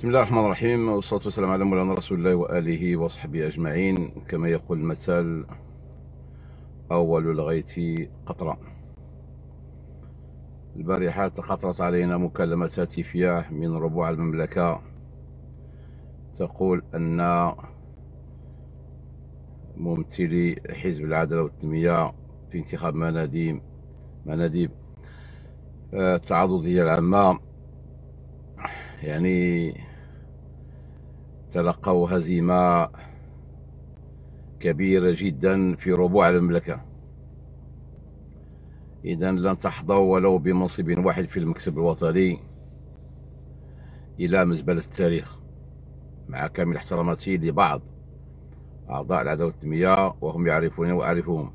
بسم الله الرحمن الرحيم والصلاة والسلام على مولانا رسول الله وآله وصحبه أجمعين كما يقول المثل أول الغيث قطرة البارحة قطرت علينا مكالمة هاتفية من ربوع المملكة تقول أن ممثلي حزب العدالة والتنمية في انتخاب مناديب مناديب آه، التعاضدية العامة يعني تلقوا هزيمة كبيرة جدا في ربوع المملكة إذا لن تحظوا ولو بمنصب واحد في المكتب الوطني إلى مزبلة التاريخ مع كامل احتراماتي لبعض أعضاء العدو التنمية وهم يعرفوني وأعرفهم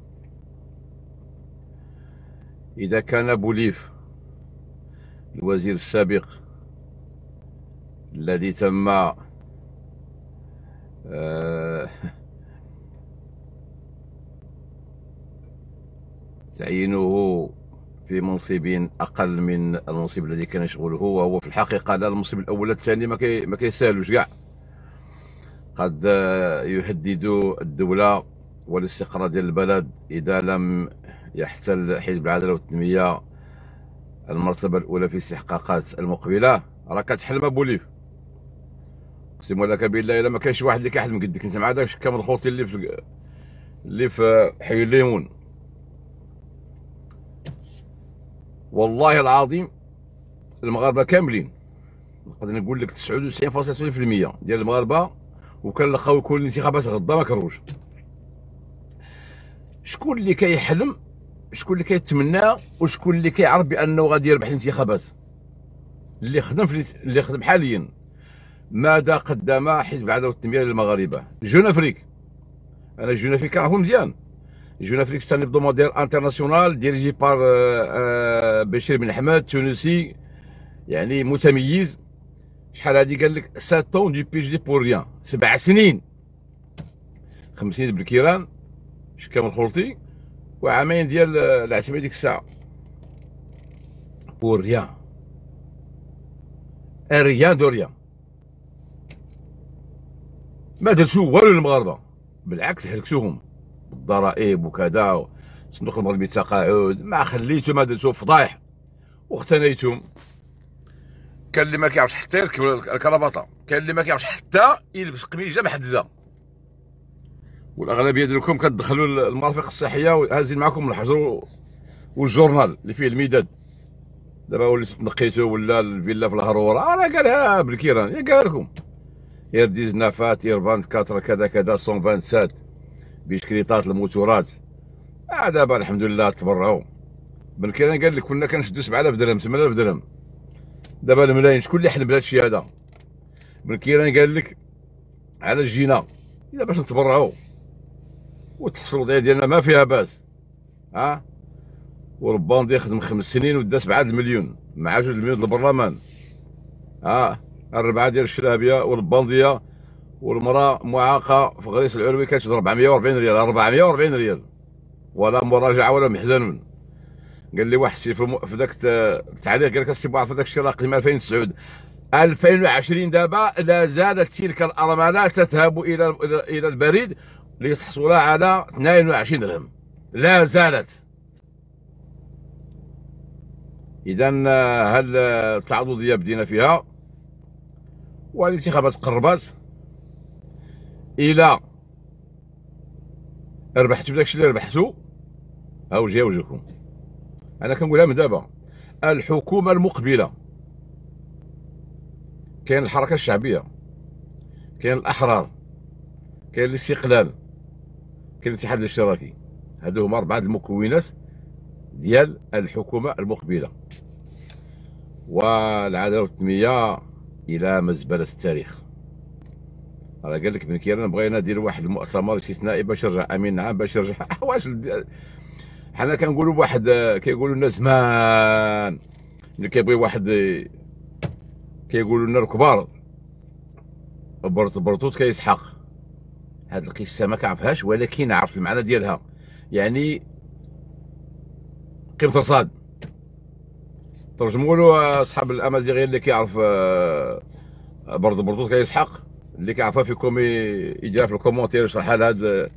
إذا كان بوليف الوزير السابق الذي تم آه، تعيينه في منصب اقل من المنصب الذي كان يشغله وهو في الحقيقه لا المنصب الاول الثاني ما ما كيسالوش كاع قد آه، يهدد الدوله والاستقرار ديال البلد اذا لم يحتل حزب العداله والتنميه المرتبه الاولى في الاستحقاقات المقبله راه كتحلم بوليف اقسم لك بالله الا ما كانش واحد اللي كيحلم قدك انت مع داك كامل خوتي اللي في اللي في حي الليمون والله العظيم المغاربه كاملين نقدر نقول لك 99.9% ديال المغاربه وكان لقاو كل الانتخابات غدا ما كروش شكون اللي كيحلم شكون اللي كيتمنى وشكون اللي كيعرف بانه غادي يربح الانتخابات اللي خدم في اللي خدم حاليا ماذا قدم حزب العداله والتنميه للمغاربه جون افريك انا جون افريك كنعرفو مزيان جون افريك سان ابدومادير انترناسيونال ديريجي بار بشير بن احمد تونسي يعني متميز شحال هادي قال لك ساتون دي بي جي بور ريان سبع سنين خمس سنين بالكيران شكام الخلطي وعامين ديال العتمه ديك الساعه بور ريان ريان دو ريان ما درتو والو المغاربه بالعكس هلكتوهم بالضرائب وكذا صندوق المغربي التقاعد ما خليتو ما درتو فضايح واغتنيتم كان اللي ما كيعرفش حتى يركب الكرباطه كان اللي ما كيعرفش حتى يلبس قميجه محدده والاغلبيه ديالكم كتدخلوا المرافق الصحيه وهازين معكم الحجر والجورنال اللي فيه المداد دابا وليتو تنقيتو ولا الفيلا في الهروره انا قالها بالكيران يا قالكم لكم اير 19 اير 24 كذا كذا 127 بيشكليطات الموتورات آه دابا الحمد لله تبرعوا بن كيران قال لك كنا كنشدو 7000 درهم 8000 درهم دابا الملايين شكون اللي حلم بهذا الشيء هذا بن كيران قال لك على جينا الا باش نتبرعوا وتحصل الوضعيه ديالنا ما فيها باس ها آه؟ وربان خدم خمس سنين ودا 7 المليون مع جوج المليون البرلمان ها آه. الربعه ديال الشلابيه والبنديه والمراه معاقه في غريس العلوي كتشد 440 ريال 440 ريال ولا مراجعه ولا محزن قال لي واحد السي في ذاك التعليق قال لك السي بوعرف ذاك الشيء راه قديم 2009 2020 دابا لا زالت تلك الارمله تذهب الى الى البريد لتحصل على 22 درهم لا زالت اذا آه، هل التعضديه آه، بدينا فيها والانتخابات قربات الى ربحت بداكشي اللي ربحتو هاو جاي وجهكم انا كنقولها من دابا الحكومه المقبله كاين الحركه الشعبيه كاين الاحرار كاين الاستقلال كاين الاتحاد الاشتراكي هادو هما اربعه المكونات ديال الحكومه المقبله والعداله والتنميه الى مزبله التاريخ راه قال لك بن كيران بغينا ندير واحد المؤتمر استثنائي باش نرجع امين عام باش نرجع واش حنا كنقولوا بواحد كيقولوا لنا زمان اللي كيبغي واحد كيقولوا لنا الكبار برط برطوط كيسحق هاد القصه ما كنعرفهاش ولكن عرفت المعنى ديالها يعني قيمه صاد ترجموا له آه، اصحاب الامازيغيه اللي كيعرف برد آه، آه، برطوط كيسحق اللي كيعرفها فيكم يديرها في الكومونتير يشرحها لهاد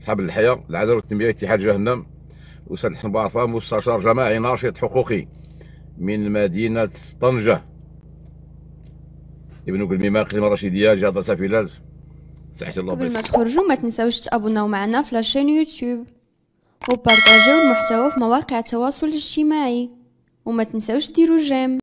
اصحاب الحياه العداله والتنميه اتحاد جهنم استاذ حسن بعرفه مستشار جماعي ناشط حقوقي من مدينه طنجه ابن قلميمه قلمه رشيديه جهه سافيلات تحت الله قبل ما تخرجوا ما تنساوش تابوناو معنا في لاشين يوتيوب وبارطاجيو المحتوى في مواقع التواصل الاجتماعي وما تنساوش ديروا جيم